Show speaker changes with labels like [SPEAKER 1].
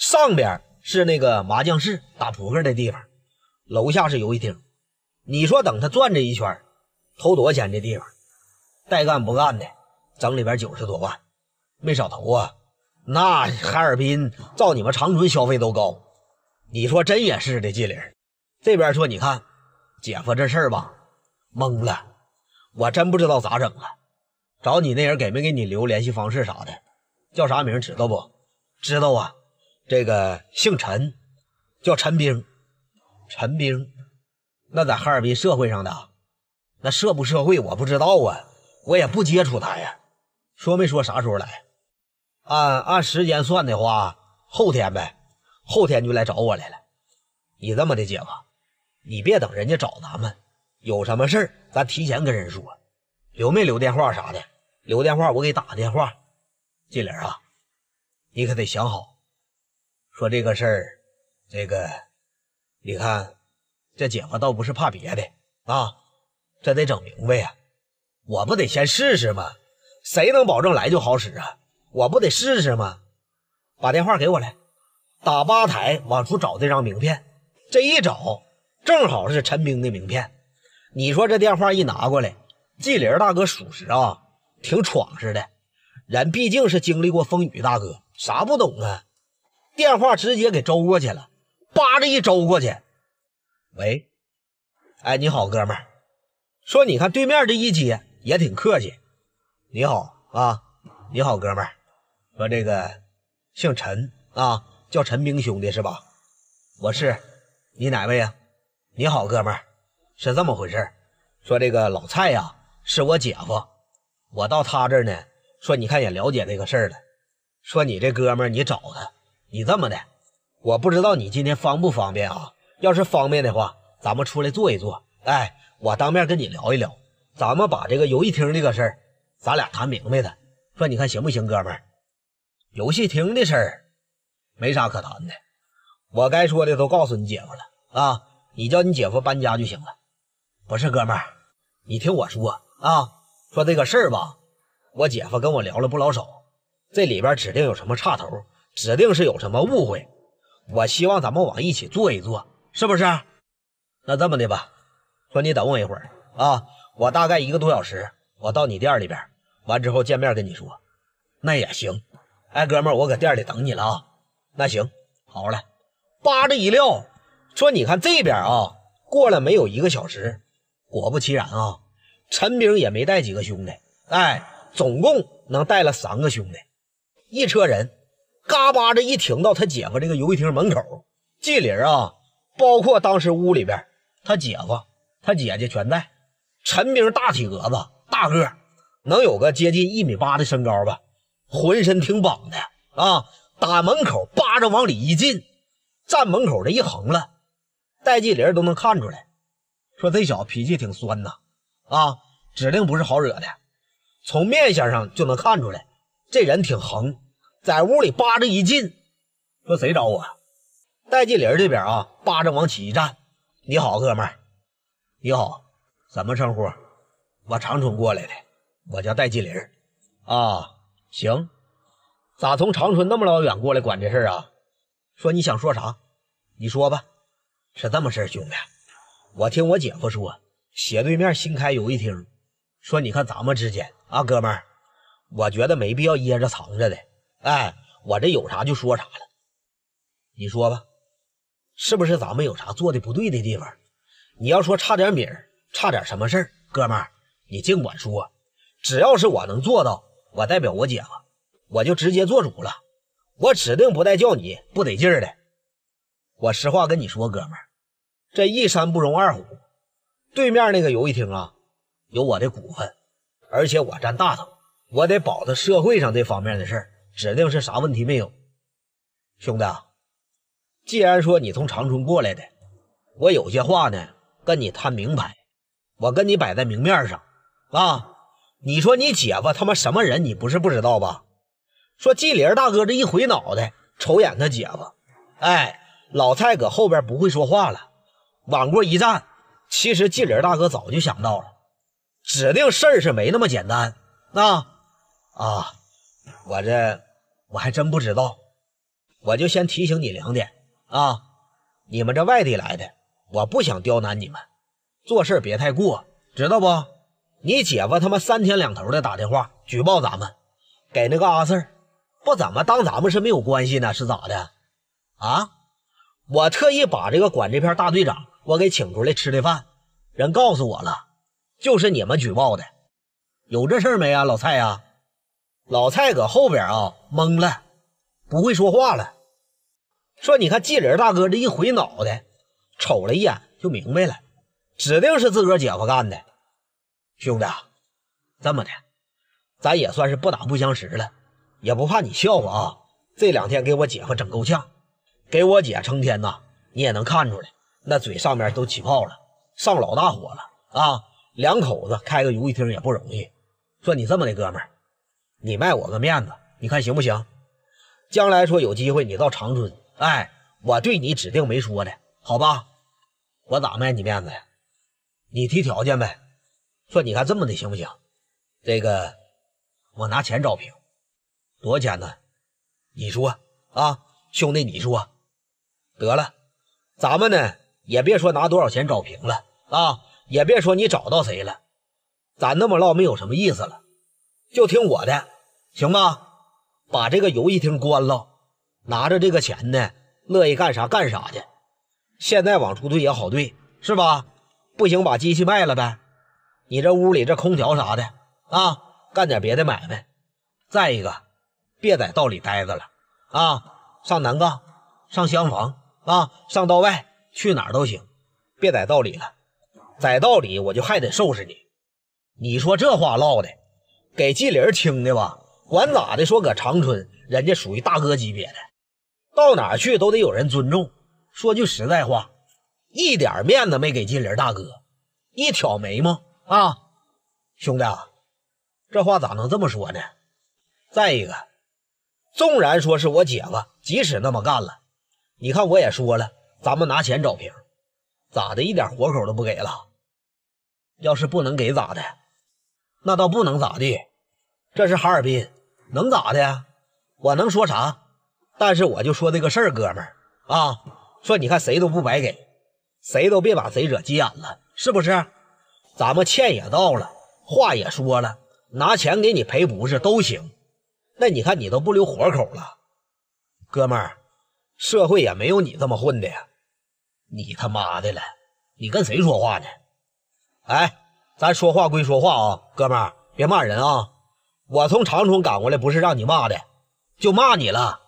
[SPEAKER 1] 上边是那个麻将室打扑克的地方，楼下是游戏厅。你说等他转这一圈，投多少钱？这地方，带干不干的，整里边九十多万，没少投啊。那哈尔滨照你们长春消费都高，你说真也是的，季玲。这边说，你看，姐夫这事儿吧，懵了，我真不知道咋整了。找你那人给没给你留联系方式啥的？叫啥名？知道不？知道啊。这个姓陈，叫陈兵，陈兵，那在哈尔滨社会上的，那社不社会我不知道啊，我也不接触他呀。说没说啥时候来？按按时间算的话，后天呗，后天就来找我来了。你这么的，姐夫，你别等人家找咱们，有什么事儿咱提前跟人说。留没留电话啥的？留电话我给打个电话。金玲啊，你可得想好。说这个事儿，这个，你看，这姐夫倒不是怕别的啊，这得整明白呀。我不得先试试吗？谁能保证来就好使啊？我不得试试吗？把电话给我来，打吧台往出找这张名片。这一找，正好是陈兵的名片。你说这电话一拿过来，季林大哥属实啊，挺闯似的。人毕竟是经历过风雨，大哥啥不懂啊？电话直接给周过去了，叭着一周过去，喂，哎，你好，哥们儿，说你看对面这一接也挺客气，你好啊，你好，哥们儿，说这个姓陈啊，叫陈兵兄弟是吧？我是，你哪位呀？你好，哥们儿，是这么回事说这个老蔡呀是我姐夫，我到他这儿呢，说你看也了解这个事儿了，说你这哥们儿你找他。你这么的，我不知道你今天方不方便啊？要是方便的话，咱们出来坐一坐，哎，我当面跟你聊一聊，咱们把这个游戏厅这个事儿，咱俩谈明白的。说你看行不行，哥们儿？游戏厅的事儿没啥可谈的，我该说的都告诉你姐夫了啊，你叫你姐夫搬家就行了。不是哥们儿，你听我说啊，说这个事儿吧，我姐夫跟我聊了不老少，这里边指定有什么岔头。指定是有什么误会，我希望咱们往一起坐一坐，是不是？那这么的吧，说你等我一会儿啊，我大概一个多小时，我到你店里边，完之后见面跟你说，那也行。哎，哥们儿，我搁店里等你了啊。那行，好嘞。叭着一撂，说你看这边啊，过了没有一个小时，果不其然啊，陈兵也没带几个兄弟，哎，总共能带了三个兄弟，一车人。嘎巴着一停到他姐夫这个游戏厅门口，季林啊，包括当时屋里边，他姐夫、他姐姐全在。陈兵大体格子，大个，能有个接近一米八的身高吧，浑身挺膀的啊。打门口巴着往里一进，站门口这一横了，戴季林都能看出来，说这小子脾气挺酸呐，啊，指定不是好惹的。从面相上就能看出来，这人挺横。在屋里扒着一进，说谁找我？戴继林这边啊，扒着往起一站，你好，哥们儿，你好，怎么称呼？我长春过来的，我叫戴继林。啊，行，咋从长春那么老远过来管这事儿啊？说你想说啥？你说吧，是这么事儿，兄弟，我听我姐夫说，斜对面新开游戏厅，说你看咱们之间啊，哥们儿，我觉得没必要掖着藏着的。哎，我这有啥就说啥了，你说吧，是不是咱们有啥做的不对的地方？你要说差点米儿，差点什么事儿，哥们儿，你尽管说，只要是我能做到，我代表我姐夫，我就直接做主了，我指定不带叫你不得劲儿的。我实话跟你说，哥们儿，这一山不容二虎，对面那个游戏厅啊，有我的股份，而且我占大头，我得保他社会上这方面的事儿。指定是啥问题没有，兄弟，既然说你从长春过来的，我有些话呢，跟你摊明白，我跟你摆在明面上啊。你说你姐夫他妈什么人，你不是不知道吧？说季林大哥这一回脑袋瞅眼他姐夫，哎，老蔡搁后边不会说话了，往过一站。其实季林大哥早就想到了，指定事儿是没那么简单。那啊，我这。我还真不知道，我就先提醒你两点啊！你们这外地来的，我不想刁难你们，做事别太过，知道不？你姐夫他妈三天两头的打电话举报咱们，给那个阿四不怎么当咱们是没有关系呢，是咋的？啊！我特意把这个管这片大队长，我给请出来吃的饭，人告诉我了，就是你们举报的，有这事儿没啊，老蔡呀？老蔡搁后边啊，懵了，不会说话了，说你看季林大哥这一回脑袋，瞅了一眼就明白了，指定是自个姐夫干的。兄弟，这么的，咱也算是不打不相识了，也不怕你笑话啊。这两天给我姐夫整够呛，给我姐成天呐，你也能看出来，那嘴上面都起泡了，上老大火了啊。两口子开个游戏厅也不容易，说你这么的哥们儿。你卖我个面子，你看行不行？将来说有机会，你到长春，哎，我对你指定没说的，好吧？我咋卖你面子呀？你提条件呗，说你看这么的行不行？这个我拿钱找平，多少钱呢？你说啊，兄弟，你说得了，咱们呢也别说拿多少钱找平了啊，也别说你找到谁了，咱那么唠没有什么意思了。就听我的，行吧？把这个游戏厅关了，拿着这个钱呢，乐意干啥干啥去。现在往出兑也好兑，是吧？不行，把机器卖了呗。你这屋里这空调啥的啊，干点别的买卖。再一个，别在道里待着了啊！上南岗，上厢房啊，上道外，去哪儿都行。别在道里了，在道里我就还得收拾你。你说这话唠的。给吉林听的吧，管咋的，说搁长春，人家属于大哥级别的，到哪去都得有人尊重。说句实在话，一点面子没给吉林大哥。一挑眉毛啊，兄弟，这话咋能这么说呢？再一个，纵然说是我姐夫，即使那么干了，你看我也说了，咱们拿钱找平，咋的？一点活口都不给了，要是不能给咋的？那倒不能咋地，这是哈尔滨，能咋的？我能说啥？但是我就说这个事儿，哥们儿啊，说你看谁都不白给，谁都别把贼惹急眼了，是不是？咱们欠也到了，话也说了，拿钱给你赔不是都行。那你看你都不留活口了，哥们儿，社会也没有你这么混的。呀！你他妈的了，你跟谁说话呢？哎。咱说话归说话啊，哥们儿，别骂人啊！我从长春赶过来，不是让你骂的，就骂你了。